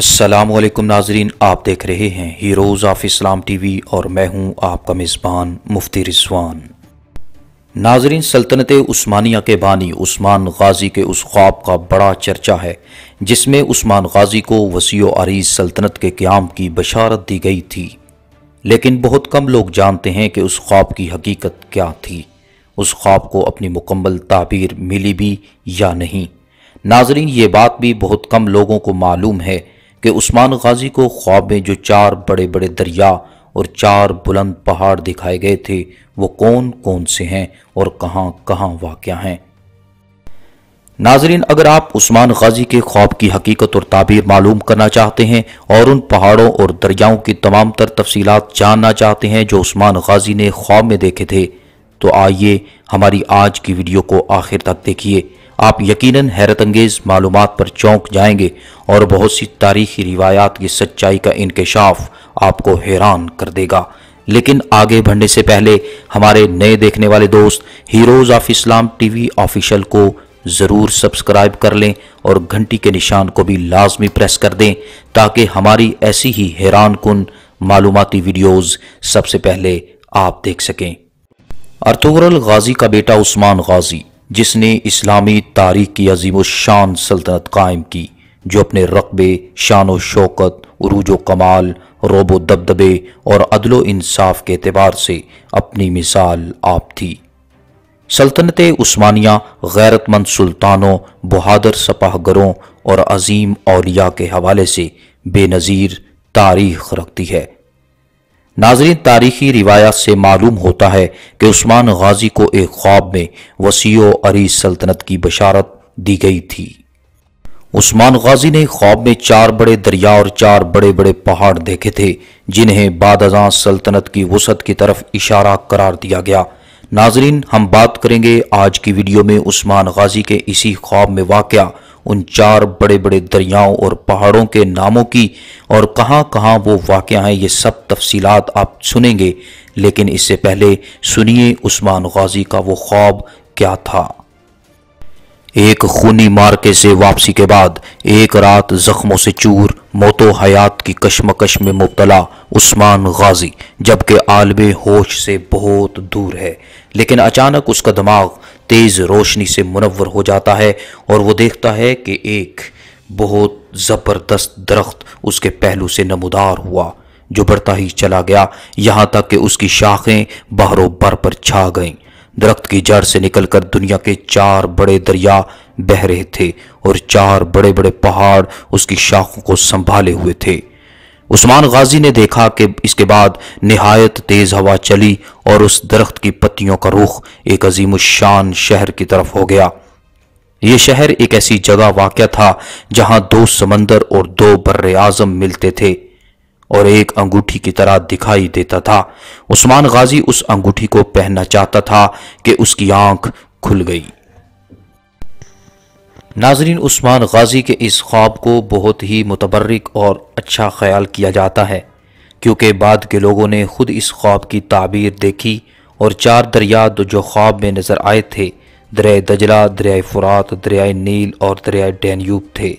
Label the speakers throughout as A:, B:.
A: असलम नाजरीन आप देख रहे हैं heroes of Islam T V और मैं हूँ आपका मेज़बान मुफ्ती रिजवान नाजरीन सल्तनत स्मानिया के बानी उस्मान गाजी के उस ख्वाब का बड़ा चर्चा है जिसमें उस्मान गाजी को वसी आरीज सल्तनत के क्याम की बशारत दी गई थी लेकिन बहुत कम लोग जानते हैं कि उस ख्वाब की हकीकत क्या थी उस ख्वाब को अपनी मुकम्मल ताबीर मिली भी या नहीं नाजरीन ये बात भी बहुत कम लोगों को मालूम है कि उस्मान गाजी को ख्वाब में जो चार बड़े बड़े दरिया और चार बुलंद पहाड़ दिखाए गए थे वो कौन कौन से हैं और कहाँ कहाँ वाक़ हैं नाजरीन अगर आप उस्मान गाजी के ख्वाब की हकीकत और ताबीर मालूम करना चाहते हैं और उन पहाड़ों और दरियाओं की तमाम तर तफसीत जानना चाहते हैं जो उस्मान गाजी ने ख्वाब में देखे थे तो आइए हमारी आज की वीडियो को आखिर तक देखिए आप यकीनन हैरत अंगेज़ मालूम पर चौंक जाएंगे और बहुत सी तारीखी रिवायात की सच्चाई का इंकशाफ आपको हैरान कर देगा लेकिन आगे बढ़ने से पहले हमारे नए देखने वाले दोस्त heroes of Islam TV official को ज़रूर सब्सक्राइब कर लें और घंटी के निशान को भी लाजमी प्रेस कर दें ताकि हमारी ऐसी ही हैरान कन मालूमती वीडियोज़ सबसे पहले आप देख सकें अर्तुगरल गाजी का बेटा उस्मान गाजी जिसने इस्लामी तारीख की अजीम शान सल्तनत कायम की जो अपने रकबे शान व शौकत अरूज व कमाल रोबो दबदबे और अदलो इंसाफ के अतबार से अपनी मिसाल आप थी सल्तनत उस्मानिया गैरतमंद सुल्तानों बहादुर सपाहगरों और अजीम अलिया के हवाले से बेनज़ीर तारीख रखती है नाजरीन तारीखी रिवायात से मालूम होता है कि उस्मान गाजी को एक ख्वाब में वसीओ अरी सल्तनत की बशारत दी गई थी उस्मान गाजी ने ख्वाब में चार बड़े दरिया और चार बड़े बड़े पहाड़ देखे थे जिन्हें बाद सल्तनत की वसत की तरफ इशारा करार दिया गया नाजरीन हम बात करेंगे आज की वीडियो में उस्मान गाजी के इसी ख्वाब में वाक़ उन चार बड़े बड़े दरियाओं और पहाड़ों के नामों की और कहां कहां वो वाक़ हैं ये सब तफसीलात आप सुनेंगे लेकिन इससे पहले सुनिए उस्मान गाजी का वो ख्वाब क्या था एक खूनी मार्के से वापसी के बाद एक रात जख्मों से चूर मोतो हयात की कशमकश में मुबतला उस्मान गाजी जबकि आलम होश से बहुत दूर है लेकिन अचानक उसका दिमाग तेज रोशनी से मुनवर हो जाता है और वो देखता है कि एक बहुत ज़बरदस्त दरख्त उसके पहलू से नमदार हुआ जो बढ़ता ही चला गया यहाँ तक कि उसकी शाखें बाहरों बर पर छा गईं दरख्त की जड़ से निकलकर दुनिया के चार बड़े दरिया बह रहे थे और चार बड़े बड़े पहाड़ उसकी शाखों को संभाले हुए थे उस्मान गाजी ने देखा कि इसके बाद नहायत तेज़ हवा चली और उस दरख्त की पत्तियों का रुख एक अजीम शान शहर की तरफ हो गया ये शहर एक ऐसी जगह वाक़ था जहां दो समंदर और दो बर आज़म मिलते थे और एक अंगूठी की तरह दिखाई देता था उस्मान गाजी उस अंगूठी को पहनना चाहता था कि उसकी आंख खुल गई नाजरीन उस्मान गाजी के इस ख्वाब को बहुत ही मुतबरक और अच्छा ख्याल किया जाता है क्योंकि बाद के लोगों ने खुद इस ख्वाब की ताबीर देखी और चार दरिया जो ख्वाब में नज़र आए थे दरिया दजला दरिया फ़ुरात दरिया नील और दरिया डेन्यूब थे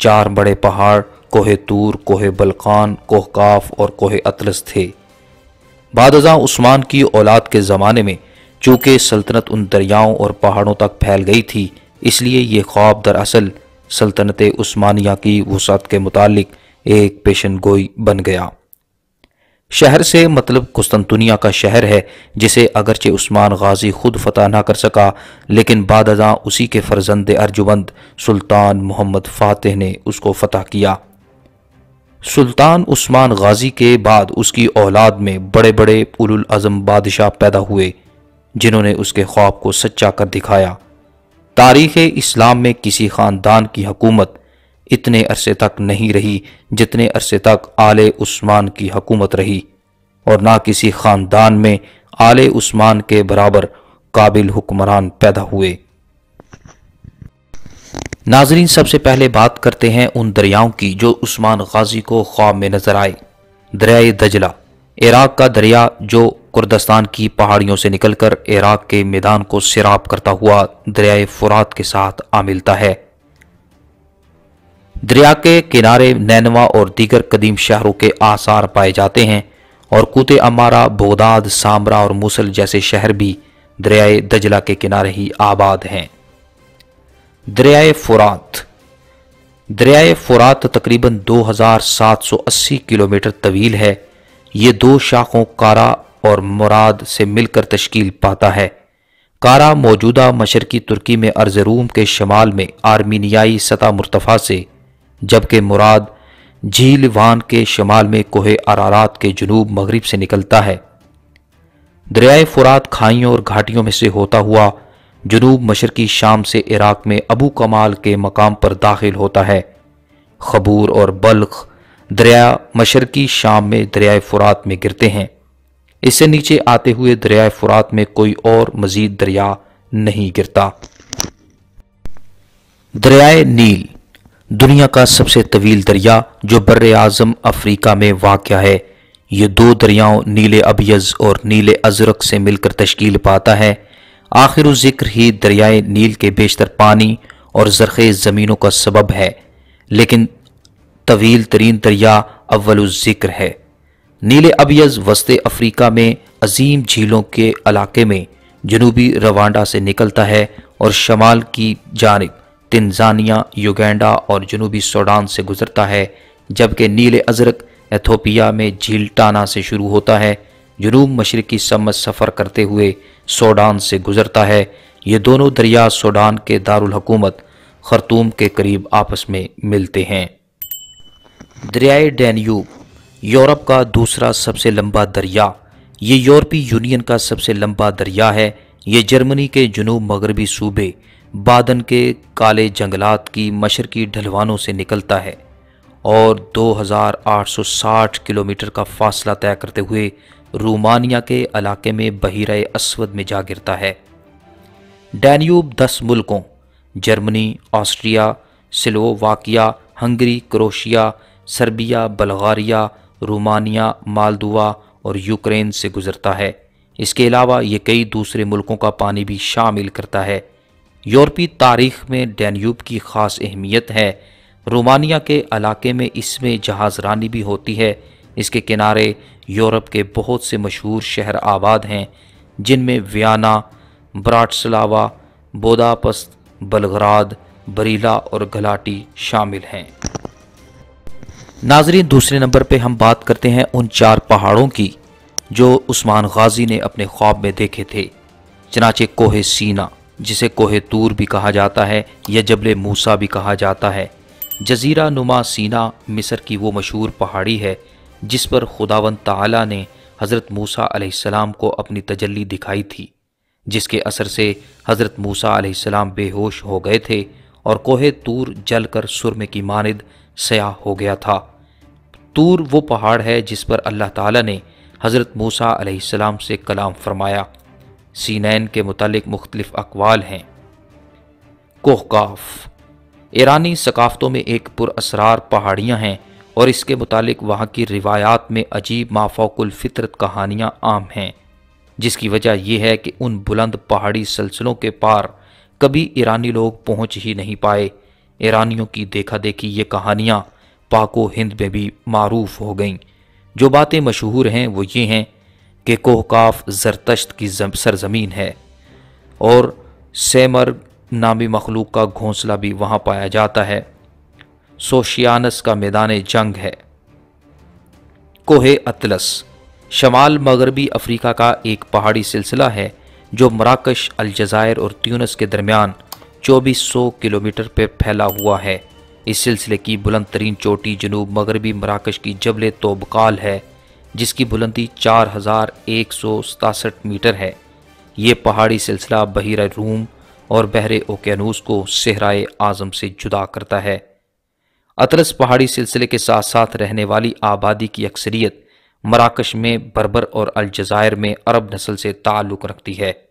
A: चार बड़े पहाड़ कोहे तूर कोहे बलकान कोह काफ और कोहे अतलस थे बादजा उस्मान की औलाद के ज़माने में चूँकि सल्तनत उन दरियाओं और पहाड़ों तक फैल गई थी इसलिए ये ख्वाब दरअसल सल्तनत उस्मानिया की वसात के मुतालिक एक पेशन गोई बन गया शहर से मतलब कुस्तनतुनिया का शहर है जिसे अगरचे उस्मान गाजी खुद फतह ना कर सका लेकिन बाद अजा उसी के फर्जंद अर्जुबंद सुल्तान मोहम्मद फ़ातह ने उसको फतह किया सुल्तान उस्मान गाजी के बाद उसकी औलाद में बड़े बड़े उलुल अज़म बादशाह पैदा हुए जिन्होंने उसके ख्वाब को सच्चा कर दिखाया तारीख़ इस्लाम में किसी ख़ानदान की हकूमत इतने अरसे तक नहीं रही जितने अरसे तक आले उस्मान की हकूमत रही और ना किसी ख़ानदान में आले उस्मान के बराबर काबिल हुक्मरान पैदा हुए नाजरीन सबसे पहले बात करते हैं उन दरियाओं की जो उस्मान गाजी को ख्वाब में नजर आए दरियाए दजला इराक का दरिया जो कुर्दस्तान की पहाड़ियों से निकलकर इराक के मैदान को सिराब करता हुआ दरियाए फुरात के साथ आ मिलता है दरिया के किनारे नैनवा और दीगर कदीम शहरों के आसार पाए जाते हैं और कुत अमारा बोदाद सामरा और मूसल जैसे शहर भी दरियाए दजला के किनारे ही आबाद हैं दरियाए फुरात दरियाए फुरात तकरीबन 2780 किलोमीटर तवील है ये दो शाखों कारा और मुराद से मिलकर तश्कील पाता है कारा मौजूदा मशरकी तुर्की में अर्जरूम के शमाल में आर्मीनियाई सतह मुर्तफा से जबकि मुराद झील वान के शमाल में कोहे अरारात के जनूब मगरब से निकलता है दरियाए फुरात खाइयों और घाटियों में से होता हुआ जनूब मशरकी शाम से इराक में अबू कमाल के मकाम पर दाखिल होता है खबूर और बल्ख दरिया मशरकी शाम में दरियाए फुरात में गिरते हैं इससे नीचे आते हुए दरियाए फुरात में कोई और मजीद दरिया नहीं गिरता दरियाए नील दुनिया का सबसे तवील दरिया जो बर आजम अफ्रीका में वाक़ है ये दो दरियाओं नीले अबियज़ और नीले अजरक से मिलकर तश्कील पाता है आखिर ज़िक्र ही दरियाए नील के बेशतर पानी और जरखेज़ ज़मीनों का सबब है लेकिन तवील तरीन दरिया अव्वल ज़िक्र है नीले अबियज वस्ते अफ्रीका में अजीम झीलों के इलाके में जनूबी रवांडा से निकलता है और शमाल की जानब तंजानिया युगेंडा और जनूबी सोडान से गुजरता है जबकि नीले अजरक एथोपिया में झील टाना से शुरू होता है जनूब मशरकी समत सफ़र करते हुए सोडान से गुजरता है ये दोनों दरिया सोडान के दारकूमत खरतूम के करीब आपस में मिलते हैं दरियाए डैन्यूब यूरोप का दूसरा सबसे लंबा दरिया ये यूरोपीय यूनियन का सबसे लंबा दरिया है ये जर्मनी के जुनूब मगरबी सूबे बादन के काले जंगलात की मशरकी ढलवानों से निकलता है और 2860 किलोमीटर का फासला तय करते हुए रोमानिया के इलाके में बहिरा असवद में जा गिरता है डैन्यूब दस मुल्कों Germany Austria Slovakia Hungary Croatia Serbia Bulgaria Romania Moldova और यूक्रेन से गुजरता है इसके अलावा ये कई दूसरे मुल्कों का पानी भी शामिल करता है यूरोपी तारीख में डैन्यूब की ख़ास अहमियत है रोमानिया के इलाके में इसमें जहाज़ रानी भी होती है इसके किनारे यूरोप के बहुत से मशहूर शहर आबाद हैं जिनमें वियाना ब्राट्सलावा बोदापस्त बलगराद बरीला और गलाटी शामिल हैं नाजरीन दूसरे नंबर पे हम बात करते हैं उन चार पहाड़ों की जो उस्मान गाजी ने अपने ख्वाब में देखे थे चनाचे कोहे सीना जिसे कोहे तूर भी कहा जाता है या जबल मूसा भी कहा जाता है जजीरा नुमा सीना मिस्र की वो मशहूर पहाड़ी है जिस पर खुदावन तला ने हज़रत मूसा आलाम को अपनी तजल्ली दिखाई थी जिसके असर से हज़रत मूसा आलाम बेहोश हो गए थे और कोहे तूर जलकर सुरमे की मानद सयाह हो गया था तूर वो पहाड़ है जिस पर अल्लाह ताला ने हज़रत मूसा अलैहिस्सलाम से कलाम फरमाया सीनैन के मुतलक मुख्तलिफ अकवाल हैं कोहकाफ ईरानी सकाफ़तों में एक पुरसरार पहाड़ियाँ हैं और इसके मुतालिक वहाँ की रिवायात में अजीब माफोकुलफ़ितरत कहानियाँ आम हैं जिसकी वजह यह है कि उन बुलंद पहाड़ी सिलसिलों के पार कभी ईरानी लोग पहुंच ही नहीं पाए ईरानियों की देखा देखी ये कहानियाँ पाको हिंद में भी मरूफ हो गईं जो बातें मशहूर हैं वो ये हैं कि कोहकाफ जरतश्त की सरजमीन है और सेमर नामी मखलूक का घोंसला भी वहाँ पाया जाता है सोशियानस का मैदान जंग है कोहे अतलस शमाल मगरबी अफ्रीका का एक पहाड़ी सिलसिला है जो मराकश अलजायर और ट्यूनस के दरमियान 2400 किलोमीटर पर फैला हुआ है इस सिलसिले की बुलंद तरीन चोटी जनूब मगरबी मराकश की जबल तोबकाल है जिसकी बुलंदी चार हज़ार एक सौ सतासठ मीटर है ये पहाड़ी सिलसिला बहिर रूम और बहरे ओकेनूस को सहराए आज़म से जुदा करता है अतरस पहाड़ी सिलसिले के साथ साथ रहने वाली आबादी की अक्सरियत मराकश में बरबर और अलजायर में अरब नस्ल से ताल्लुक़ रखती है